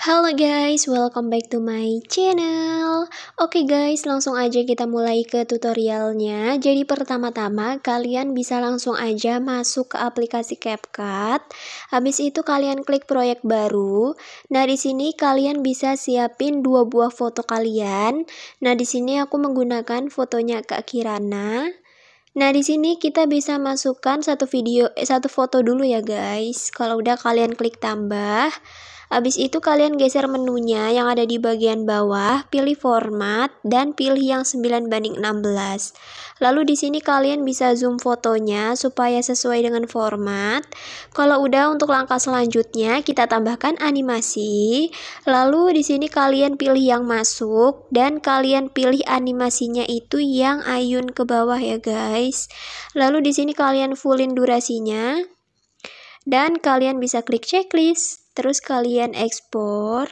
Halo guys, welcome back to my channel Oke okay guys, langsung aja kita mulai ke tutorialnya Jadi pertama-tama kalian bisa langsung aja masuk ke aplikasi CapCut Habis itu kalian klik proyek baru Nah di sini kalian bisa siapin dua buah foto kalian Nah di sini aku menggunakan fotonya Kak Kirana Nah, di sini kita bisa masukkan satu video eh, satu foto dulu ya, guys. Kalau udah kalian klik tambah, abis itu kalian geser menunya yang ada di bagian bawah, pilih format dan pilih yang 9 banding 16. Lalu di sini kalian bisa zoom fotonya supaya sesuai dengan format. Kalau udah untuk langkah selanjutnya kita tambahkan animasi. Lalu di sini kalian pilih yang masuk dan kalian pilih animasinya itu yang ayun ke bawah ya guys. Lalu di sini kalian fullin durasinya dan kalian bisa klik checklist terus kalian ekspor.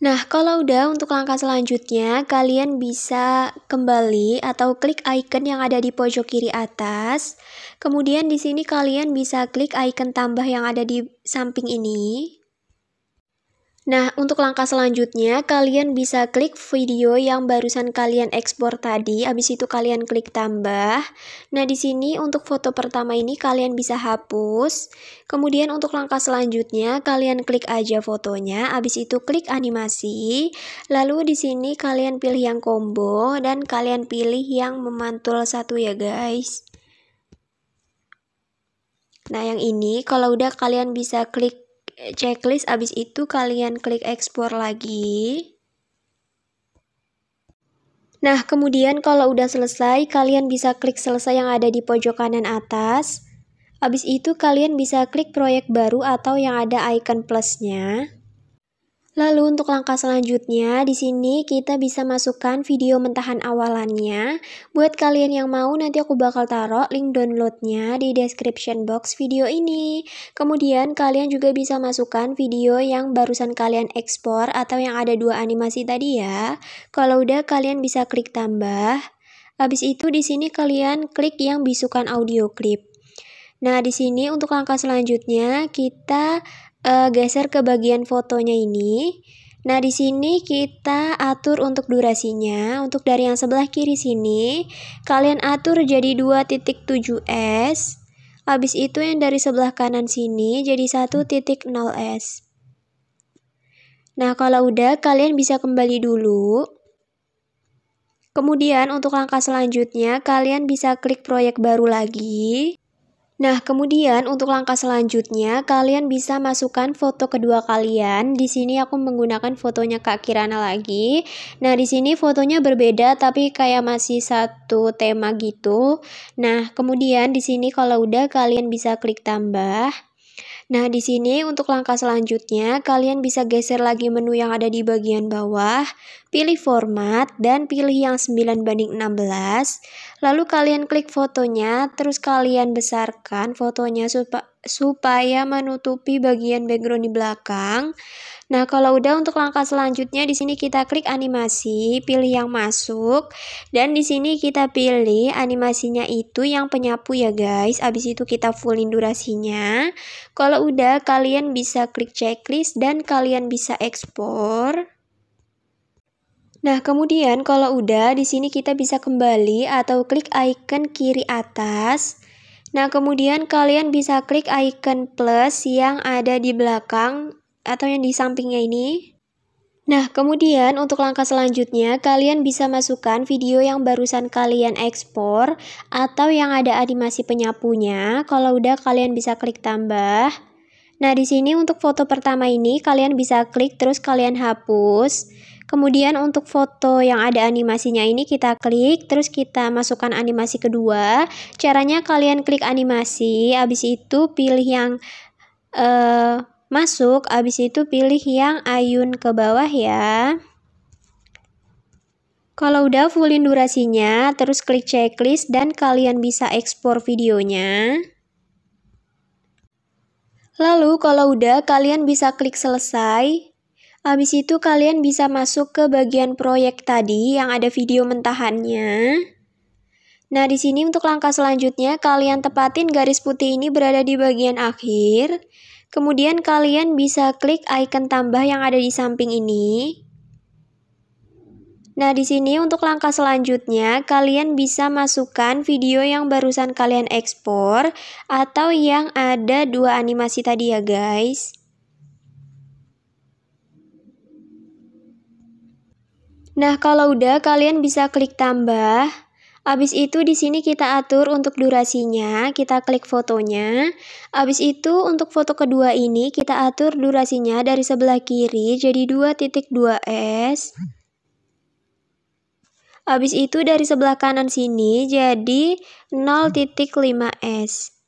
Nah, kalau udah untuk langkah selanjutnya, kalian bisa kembali atau klik icon yang ada di pojok kiri atas. Kemudian di sini kalian bisa klik icon tambah yang ada di samping ini. Nah, untuk langkah selanjutnya, kalian bisa klik video yang barusan kalian ekspor tadi, habis itu kalian klik tambah. Nah, di sini untuk foto pertama ini kalian bisa hapus. Kemudian untuk langkah selanjutnya, kalian klik aja fotonya, habis itu klik animasi. Lalu di sini kalian pilih yang combo dan kalian pilih yang memantul satu ya, guys. Nah, yang ini kalau udah kalian bisa klik checklist abis itu kalian klik ekspor lagi Nah, kemudian kalau udah selesai, kalian bisa klik selesai yang ada di pojok kanan atas. Abis itu kalian bisa klik proyek baru atau yang ada icon plusnya. Lalu untuk langkah selanjutnya, di sini kita bisa masukkan video mentahan awalannya. Buat kalian yang mau, nanti aku bakal taruh link downloadnya di description box video ini. Kemudian kalian juga bisa masukkan video yang barusan kalian ekspor atau yang ada dua animasi tadi ya. Kalau udah kalian bisa klik tambah. Habis itu di sini kalian klik yang bisukan audio clip. Nah, di sini untuk langkah selanjutnya kita uh, geser ke bagian fotonya ini. Nah, di sini kita atur untuk durasinya. Untuk dari yang sebelah kiri sini, kalian atur jadi 2.7S. Habis itu yang dari sebelah kanan sini jadi 1.0S. Nah, kalau udah kalian bisa kembali dulu. Kemudian untuk langkah selanjutnya, kalian bisa klik proyek baru lagi. Nah, kemudian untuk langkah selanjutnya, kalian bisa masukkan foto kedua kalian. Di sini aku menggunakan fotonya Kak Kirana lagi. Nah, di sini fotonya berbeda tapi kayak masih satu tema gitu. Nah, kemudian di sini kalau udah kalian bisa klik tambah. Nah, di sini untuk langkah selanjutnya, kalian bisa geser lagi menu yang ada di bagian bawah, pilih format, dan pilih yang 9 banding 16. Lalu kalian klik fotonya, terus kalian besarkan fotonya supaya menutupi bagian background di belakang. Nah, kalau udah untuk langkah selanjutnya di sini kita klik animasi, pilih yang masuk dan di sini kita pilih animasinya itu yang penyapu ya guys. Abis itu kita fullin durasinya. Kalau udah kalian bisa klik checklist dan kalian bisa ekspor. Nah, kemudian kalau udah di sini kita bisa kembali atau klik icon kiri atas. Nah, kemudian kalian bisa klik icon plus yang ada di belakang atau yang di sampingnya ini. Nah, kemudian untuk langkah selanjutnya, kalian bisa masukkan video yang barusan kalian ekspor atau yang ada animasi penyapunya. Kalau udah, kalian bisa klik tambah. Nah, di sini untuk foto pertama ini, kalian bisa klik terus kalian hapus. Kemudian untuk foto yang ada animasinya ini kita klik, terus kita masukkan animasi kedua. Caranya kalian klik animasi, habis itu pilih yang... Uh, masuk, abis itu pilih yang ayun ke bawah ya. Kalau udah fullin durasinya, terus klik checklist dan kalian bisa ekspor videonya. Lalu kalau udah kalian bisa klik selesai. Abis itu kalian bisa masuk ke bagian proyek tadi yang ada video mentahannya. Nah, di sini untuk langkah selanjutnya kalian tepatin garis putih ini berada di bagian akhir. Kemudian kalian bisa klik icon tambah yang ada di samping ini. Nah, di sini untuk langkah selanjutnya, kalian bisa masukkan video yang barusan kalian ekspor atau yang ada dua animasi tadi ya guys. Nah, kalau udah kalian bisa klik tambah. Abis itu di sini kita atur untuk durasinya, kita klik fotonya. Abis itu untuk foto kedua ini kita atur durasinya dari sebelah kiri jadi 2.2S. Abis itu dari sebelah kanan sini jadi 0.5S.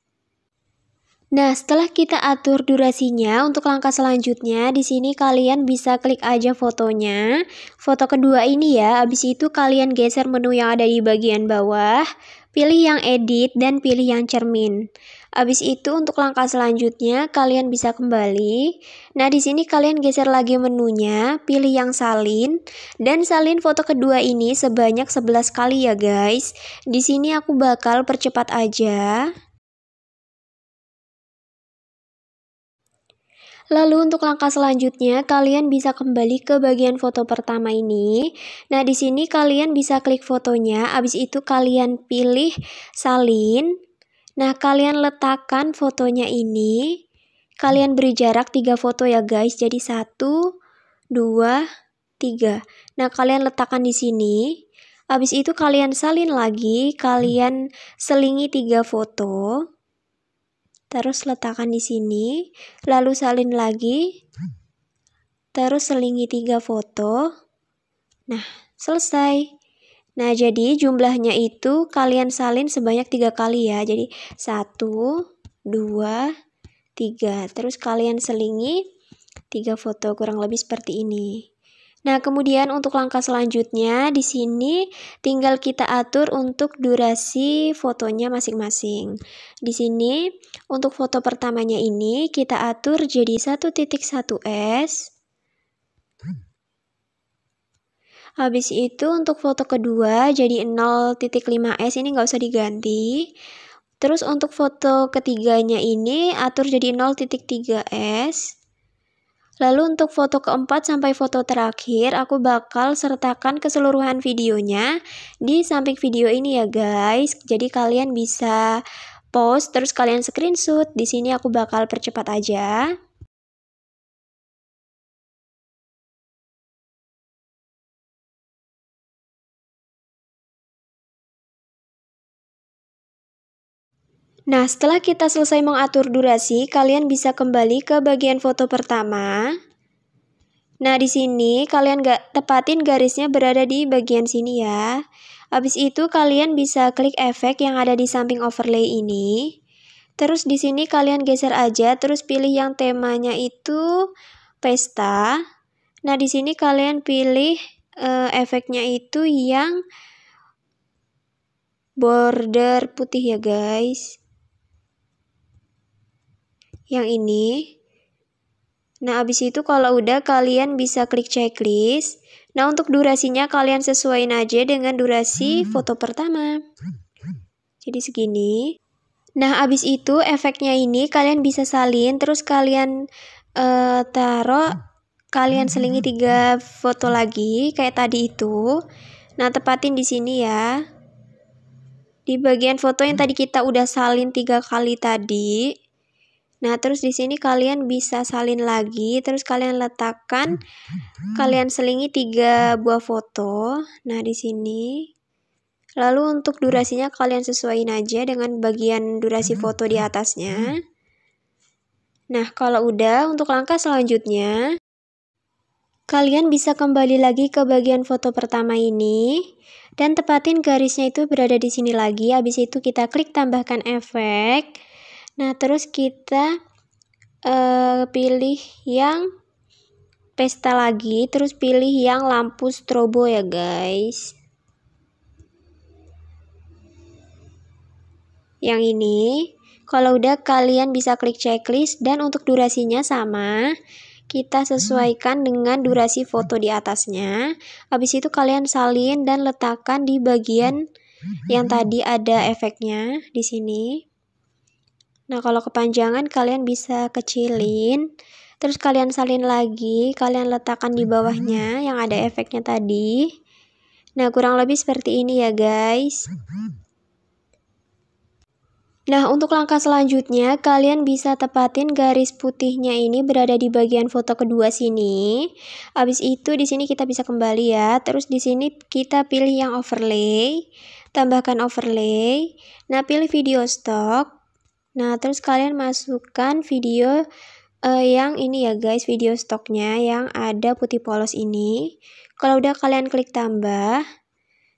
Nah, setelah kita atur durasinya untuk langkah selanjutnya, di sini kalian bisa klik aja fotonya. Foto kedua ini ya, habis itu kalian geser menu yang ada di bagian bawah, pilih yang edit dan pilih yang cermin. Habis itu untuk langkah selanjutnya kalian bisa kembali. Nah, di sini kalian geser lagi menunya, pilih yang salin dan salin foto kedua ini sebanyak 11 kali ya, guys. Di sini aku bakal percepat aja. Lalu untuk langkah selanjutnya, kalian bisa kembali ke bagian foto pertama ini. Nah, di sini kalian bisa klik fotonya, Abis itu kalian pilih salin. Nah, kalian letakkan fotonya ini. Kalian beri jarak tiga foto ya guys, jadi satu, dua, tiga. Nah, kalian letakkan di sini. Habis itu kalian salin lagi, kalian selingi tiga foto terus letakkan di sini, lalu salin lagi, terus selingi tiga foto. Nah, selesai. Nah, jadi jumlahnya itu kalian salin sebanyak tiga kali ya. Jadi, satu, dua, tiga. Terus kalian selingi tiga foto kurang lebih seperti ini. Nah, kemudian untuk langkah selanjutnya di sini tinggal kita atur untuk durasi fotonya masing-masing. Di sini untuk foto pertamanya ini kita atur jadi 1.1s. Habis itu untuk foto kedua jadi 0.5s ini nggak usah diganti. Terus untuk foto ketiganya ini atur jadi 0.3s. Lalu untuk foto keempat sampai foto terakhir, aku bakal sertakan keseluruhan videonya di samping video ini ya guys. Jadi kalian bisa post terus kalian screenshot. Di sini aku bakal percepat aja. Nah, setelah kita selesai mengatur durasi, kalian bisa kembali ke bagian foto pertama. Nah, di sini kalian gak tepatin garisnya berada di bagian sini ya. Habis itu kalian bisa klik efek yang ada di samping overlay ini. Terus di sini kalian geser aja, terus pilih yang temanya itu pesta. Nah, di sini kalian pilih uh, efeknya itu yang border putih ya, guys yang ini. Nah, abis itu kalau udah kalian bisa klik checklist. Nah, untuk durasinya kalian sesuaiin aja dengan durasi hmm. foto pertama. Jadi segini. Nah, abis itu efeknya ini kalian bisa salin, terus kalian uh, taruh, kalian selingi tiga foto lagi kayak tadi itu. Nah, tepatin di sini ya. Di bagian foto yang tadi kita udah salin tiga kali tadi, Nah, terus di sini kalian bisa salin lagi, terus kalian letakkan kalian selingi tiga buah foto. Nah, di sini Lalu untuk durasinya kalian sesuaiin aja dengan bagian durasi foto di atasnya. Nah, kalau udah untuk langkah selanjutnya kalian bisa kembali lagi ke bagian foto pertama ini dan tepatin garisnya itu berada di sini lagi. Habis itu kita klik tambahkan efek. Nah, terus kita uh, pilih yang pesta lagi, terus pilih yang lampu strobo ya, guys. Yang ini, kalau udah kalian bisa klik checklist dan untuk durasinya sama, kita sesuaikan dengan durasi foto di atasnya. Habis itu kalian salin dan letakkan di bagian yang tadi ada efeknya di sini. Nah, kalau kepanjangan kalian bisa kecilin, terus kalian salin lagi, kalian letakkan di bawahnya yang ada efeknya tadi. Nah, kurang lebih seperti ini ya, guys. Nah, untuk langkah selanjutnya, kalian bisa tepatin garis putihnya ini berada di bagian foto kedua sini. Abis itu di sini kita bisa kembali ya. Terus di sini kita pilih yang overlay, tambahkan overlay. Nah, pilih video stock, Nah, terus kalian masukkan video uh, yang ini ya guys, video stoknya yang ada putih polos ini. Kalau udah kalian klik tambah.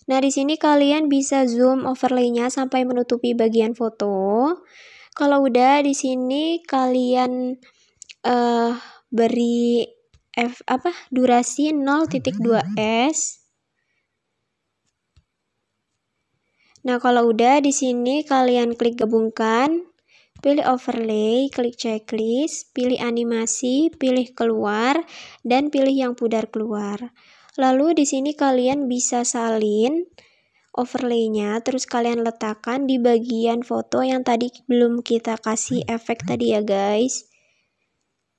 Nah, di sini kalian bisa zoom overlay-nya sampai menutupi bagian foto. Kalau udah di sini kalian uh, beri F, apa durasi 0.2s. Nah, kalau udah di sini kalian klik gabungkan pilih overlay, klik checklist, pilih animasi, pilih keluar, dan pilih yang pudar keluar. Lalu di sini kalian bisa salin overlaynya, terus kalian letakkan di bagian foto yang tadi belum kita kasih efek tadi ya guys.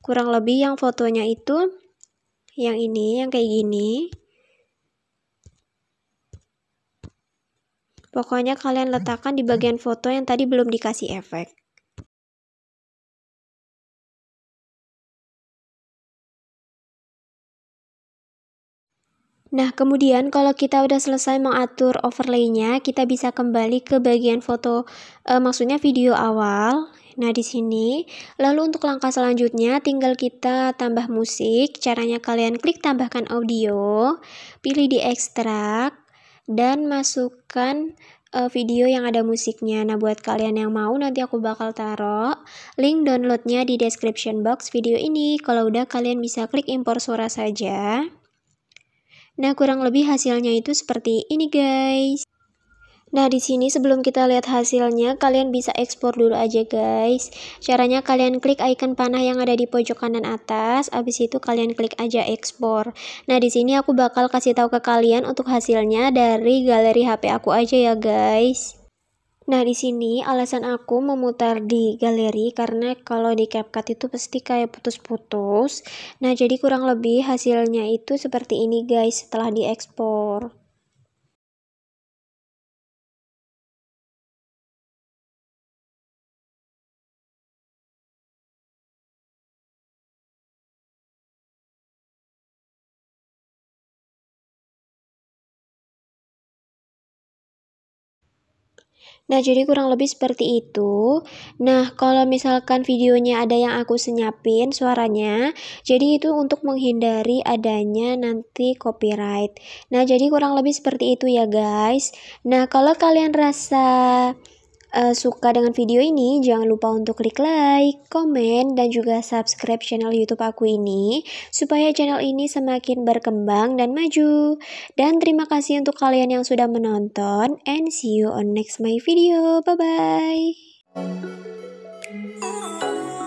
Kurang lebih yang fotonya itu yang ini, yang kayak gini. Pokoknya kalian letakkan di bagian foto yang tadi belum dikasih efek. Nah, kemudian kalau kita udah selesai mengatur overlay-nya, kita bisa kembali ke bagian foto, e, maksudnya video awal. Nah, di sini, lalu untuk langkah selanjutnya tinggal kita tambah musik. Caranya kalian klik tambahkan audio, pilih di ekstrak, dan masukkan eh, video yang ada musiknya. Nah, buat kalian yang mau nanti aku bakal taruh link downloadnya di description box video ini. Kalau udah kalian bisa klik impor suara saja. Nah, kurang lebih hasilnya itu seperti ini guys. Nah, di sini sebelum kita lihat hasilnya, kalian bisa ekspor dulu aja guys. Caranya kalian klik icon panah yang ada di pojok kanan atas, habis itu kalian klik aja ekspor. Nah, di sini aku bakal kasih tahu ke kalian untuk hasilnya dari galeri HP aku aja ya guys. Nah, di sini alasan aku memutar di galeri karena kalau di CapCut itu pasti kayak putus-putus. Nah, jadi kurang lebih hasilnya itu seperti ini guys setelah diekspor. Nah, jadi kurang lebih seperti itu. Nah, kalau misalkan videonya ada yang aku senyapin suaranya, jadi itu untuk menghindari adanya nanti copyright. Nah, jadi kurang lebih seperti itu ya, guys. Nah, kalau kalian rasa uh, suka dengan video ini, jangan lupa untuk klik like, komen, dan juga subscribe channel YouTube aku ini supaya channel ini semakin berkembang dan maju. Dan terima kasih untuk kalian yang sudah menonton and see you on next my video. Bye bye.